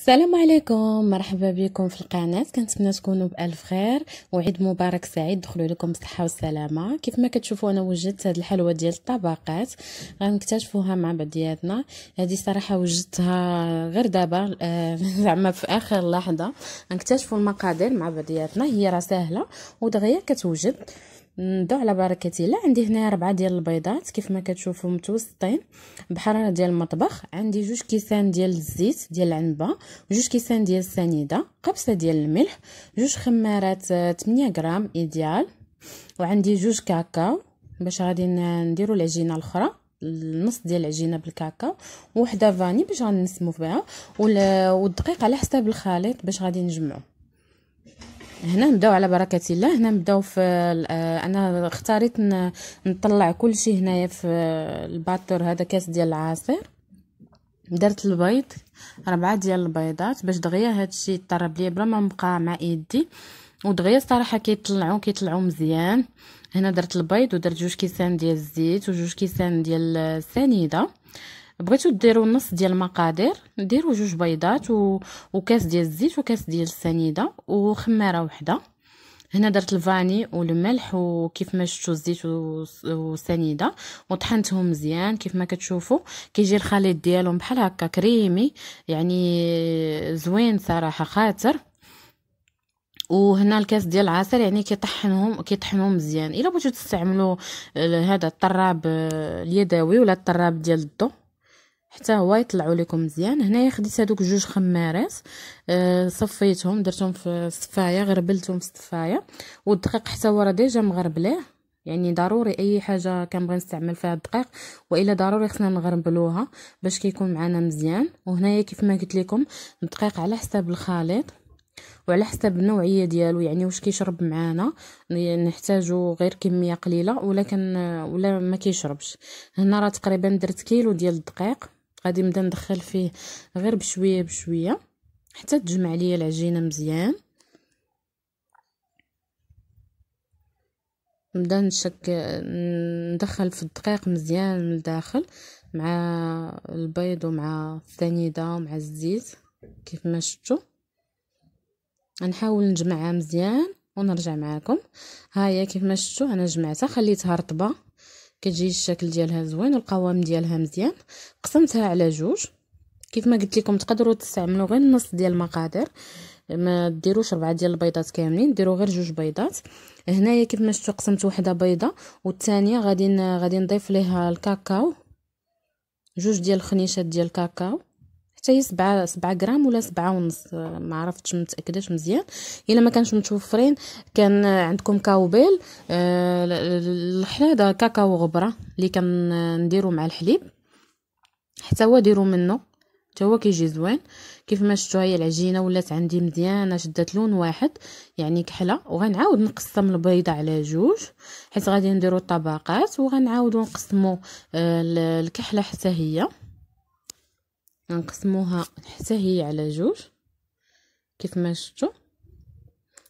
السلام عليكم مرحبا بكم في القناه كنتمنى تكونوا بالف خير وعيد مبارك سعيد دخلوا لكم بالصحه والسلامه كيف ما كتشوفوا انا وجدت هذه الحلوه ديال الطبقات غنكتشفوها مع بعضياتنا هذه صراحه وجدتها غير دابا آه، زعما في اخر لحظه غنكتشفوا المقادير مع بعضياتنا هي راه سهله ودغيا كتوجد ندو على بركه الله عندي هنا ربعه ديال البيضات كيف ما كتشوفوا متوسطين بحراره ديال المطبخ عندي جوج كيسان ديال الزيت ديال العنبه جوج كيسان ديال السنيده قبصه ديال الملح جوج خمارات 8 آه، غرام ايديال وعندي جوج كاكاو باش غادي نديروا العجينه الاخرى النص ديال العجينه بالكاكاو وحده فاني باش غنسمو فيها والدقيق على حساب الخليط باش غادي نجمعو هنا نبداو على بركه الله هنا نبداو في آه، انا اختاريت نطلع كل شيء هنايا في الباتور هذا كاس ديال العصير درت البيض ربعة ديال البيضات باش دغيا هادشي يطرب ليا بلا ما نبقى مع يدي ودغيا الصراحه كيطلعوا كيطلعوا مزيان هنا درت البيض ودرت جوج كيسان ديال الزيت وجوج كيسان ديال السنيده بغيتو ديروا نص ديال المقادير ديروا جوج بيضات و... وكاس ديال الزيت وكاس ديال السنيده وخميره وحده هنا درت الفاني والملح وكيف ما شفتوا الزيت والسنيده وطحنتهم مزيان كيف ما كتشوفوا كيجي الخليط ديالهم بحال هكا كريمي يعني زوين صراحه خاطر وهنا الكاس ديال العسل يعني كيطحنهم كيطحنوهم مزيان الا بغيتو تستعملوا هذا الطراب آه، اليدوي ولا الطراب ديال الضو حتى هو يطلعوا لكم مزيان هنايا خديت هذوك جوج خمارات آه، صفيتهم درتهم في الصفايه غربلتهم في الصفايه والدقيق حتى هو راه ديجا مغربلاه يعني ضروري اي حاجه كنبغي نستعمل فيها الدقيق والا ضروري خصنا نغربلوها باش كيكون معنا مزيان وهنايا كيف ما قلت لكم الدقيق على حساب الخليط وعلى حسب النوعيه ديالو يعني واش كيشرب معانا نحتاجو غير كميه قليله ولا آه، ولا ما كيشربش هنا راه تقريبا درت كيلو ديال الدقيق غادي نبدا ندخل فيه غير بشويه بشويه حتى تجمع ليا العجينه مزيان نبدا نشك ندخل في الدقيق مزيان من الداخل مع البيض ومع السنيده ومع الزيت كيف ما شفتوا غنحاول نجمعها مزيان ونرجع معاكم ها هي كيف ما شفتوا انا جمعتها خليتها رطبه كتجي الشكل ديالها زوين والقوام ديالها مزيان قسمتها على جوج كيف ما قلت لكم تقدروا تستعملوا غير النص ديال المقادير ما ديروش ربعه ديال البيضات كاملين ديروا غير جوج بيضات هنايا كيف ما شفتوا قسمت وحده بيضه والثانيه غادي غادي نضيف ليها الكاكاو جوج ديال الخنيشات ديال الكاكاو حتى هي 7 7 غرام ولا 7 ونص آه، ما عرفتش متاكداش مزيان الا ما كانش متوفرين كان عندكم كاوبيل آه، الحلاده كاكاو غبره اللي كنديرو آه، مع الحليب حتى هو ديروا منه حتى هو كيجي زوين كيف ما شفتوا هي العجينه ولات عندي مزيانه شدات لون واحد يعني كحله وغنعاود نقسم البيضه على جوج حيت غادي نديرو الطبقات وغنعاودو نقسمو الكحله حتى هي غنقسموها حتى هي على جوج كيف ما شفتوا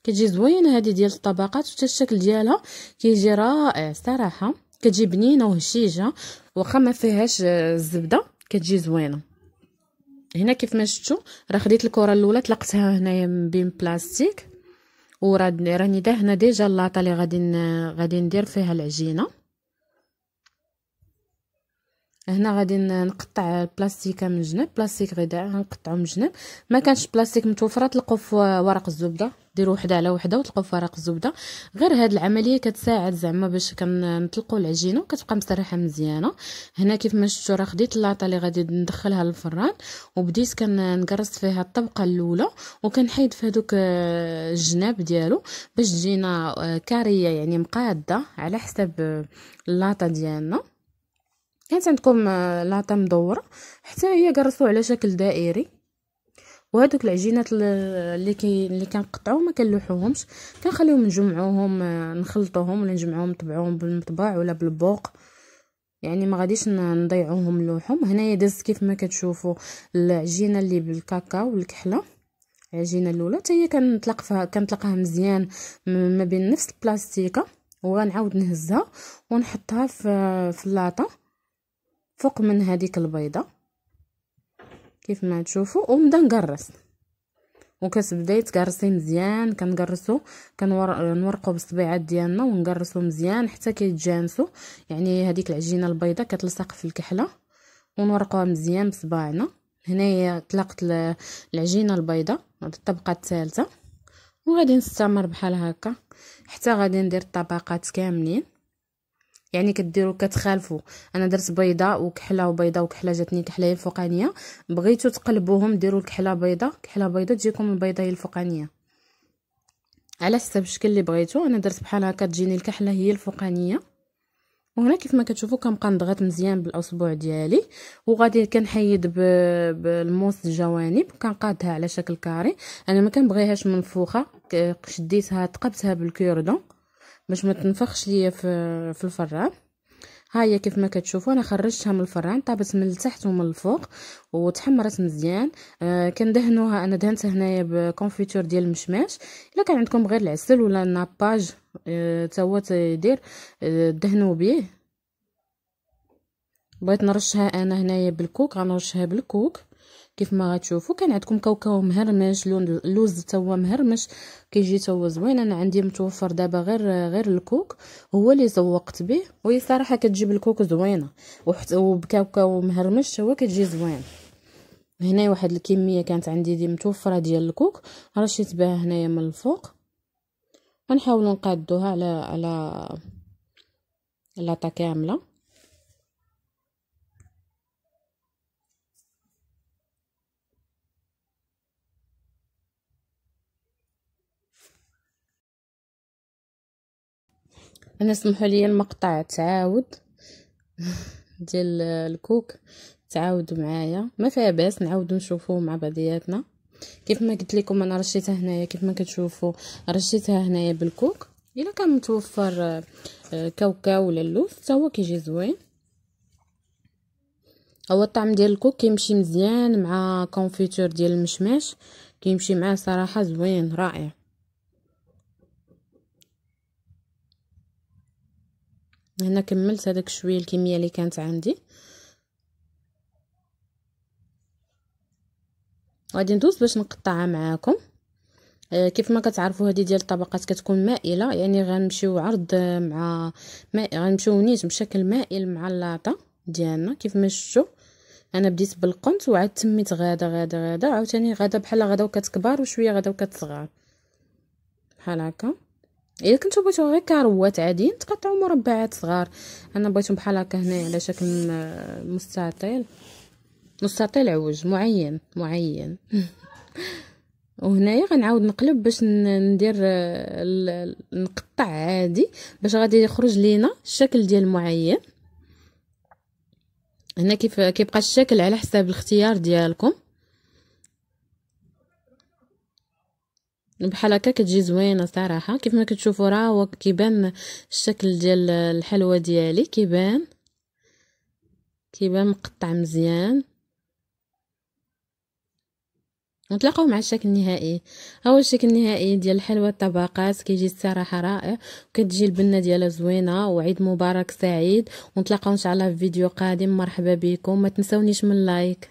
كتجي زوينه هذه ديال الطبقات حتى الشكل ديالها كيجي رائع صراحه كتجي بنينه وهشيجه واخا ما فيهاش الزبده آه، كتجي زوينه هنا كيف ما شفتوا راه خديت الكره الاولى طلقتها هنايا من بين بلاستيك وراني راني دا ديجا اللاطه اللي غادي غادي ندير فيها العجينه هنا غادي نقطع البلاستيكه من جنب بلاستيك غداء غنقطعو من جنب ما كانش بلاستيك متوفره تلقاو في ورق الزبده ديروا وحده على وحده وتلقاو في ورق الزبده غير هاد العمليه كتساعد زعما باش كنطلقوا العجينه وكتبقى مسرحه مزيانه هنا كيف ما شفتوا راه خديت اللاطه اللي غادي ندخلها للفران وبديت كنقرص فيها الطبقه الاولى وكنحيد في هذوك آه، الجناب ديالو باش تجينا آه، كاريه يعني مقاده على حسب آه، اللاطه ديالنا كانت عندكم آه، لاطه مدوره حتى هي قرصوا على شكل دائري وهذوك العجينات اللي كي اللي كنقطعو ما كنلوحوهمش كنخليهم نجمعوهم آه، نخلطوهم ولا نجمعوهم نطبعوهم بالمطبع ولا بالبوق يعني ما غاديش نضيعوهم لوحهم هنايا دازت كيف ما كتشوفوا العجينه اللي بالكاكاو والكحله العجينه الاولى حتى هي كنطلق فيها كنطلقها مزيان ما بين نفس البلاستيكه وغنعاود نهزها ونحطها في آه، في اللاطه فوق من هذيك البيضه كيف ما تشوفوا ونبدا نقرص وكتبداي تقرصي مزيان كنقرصو كنورقو بالصبيعات ديالنا ونقرصو مزيان حتى كيتجانسو يعني هذيك العجينه البيضه كتلصق في الكحله ونورقوها مزيان بصباعنا هنايا طلقت العجينه البيضه الطبقه الثالثه وغادي نستمر بحال هكا حتى غادي ندير الطبقات كاملين يعني كديروا كتخالفوا انا درت بيضه وكحله وبيضه وكحله جاتني كحله الفوقانيه بغيتو تقلبوهم ديروا الكحله بيضه كحله بيضه تجيكم البيضه هي الفوقانيه على حسب الشكل اللي بغيتو انا درت بحال هكا تجيني الكحله هي الفوقانيه وهنا كيف ما كتشوفوا كنبقى نضغط مزيان بالاصبع ديالي وغادي كنحيد بالموس الجوانب كنقادها على شكل كاري انا ما كنبغيهاش منفوخه شديتها تقبتها بالكوردون باش ما تنفخش ليا في في الفران هاهي كيف ما كتشوفوا انا خرجتها من الفران طابت من التحت ومن الفوق وتحمرت مزيان آه كندهنوها انا دهنتها هنايا بكونفيتور ديال المشماش الا كان عندكم غير العسل ولا الناباج آه تا هو تيدير آه، دهنوا به بغيت نرشها انا هنايا بالكوك غنرشها بالكوك كيف ما غتشوفوا كان عندكم كاوكاو مهرمش لون اللوز تا هو مهرمش كيجي تا هو زوين انا عندي متوفر دابا غير غير الكوك هو اللي زوقت به وهي صراحه كتجيب الكوك زوينه وبكاوكاو مهرمش هو كتجي زوين هنا واحد الكميه كانت عندي دي متوفره ديال الكوك رشيت بها هنايا من الفوق غنحاولوا نقادوها على على لاطا كامله انا سمحوا لي المقطع تعاود ديال الكوك تعاودوا معايا ما فيها باس نعاودوا نشوفوه مع بعضياتنا كيف ما قلت لكم انا رشيتها هنايا كيف ما كتشوفوا رشيتها هنايا بالكوك الا كان متوفر آه، كاوكاو ولا اللوز حتى هو كيجي زوين هو الطعم ديال الكوك كيمشي مزيان مع كونفيتور ديال المشماش كيمشي معاه صراحه زوين رائع هنا كملت هذاك شويه الكميه اللي كانت عندي غادي ندوز باش نقطعها معاكم آه كيف ما كتعرفوا هذه ديال الطبقات كتكون مائله يعني غنمشيو عرض مع ماء غنمشيو نيت بشكل مائل مع اللاطه ديالنا كيف ما شفتوا انا بديت بالقنت وعاد تميت غادا غادا غادا عاوتاني غادا بحال غادا وكتكبر وشويه غادا وكتصغر بحال هكا الا كنتو بغيتو غير كاروات عاديين تقطعو مربعات صغار انا بغيتهم بحال هكا هنايا على شكل مستطيل مستطيل عوج معين معين وهنايا غنعاود نقلب باش ندير نقطع عادي باش غادي يخرج لينا الشكل ديال معين هنا كيف كيبقى الشكل على حساب الاختيار ديالكم بحال هكا كتجي زوينه صراحه كيف ما كتشوفوا راه هو كيبان الشكل ديال الحلوه ديالي كيبان كيبان مقطع مزيان نتلاقاو مع الشكل النهائي ها هو الشكل النهائي ديال الحلوى الطبقات كيجي الصراحه رائع وكتجي البنه ديالها زوينه وعيد مبارك سعيد ونتلاقاو ان شاء الله في فيديو قادم مرحبا بكم ما تنسونيش من لايك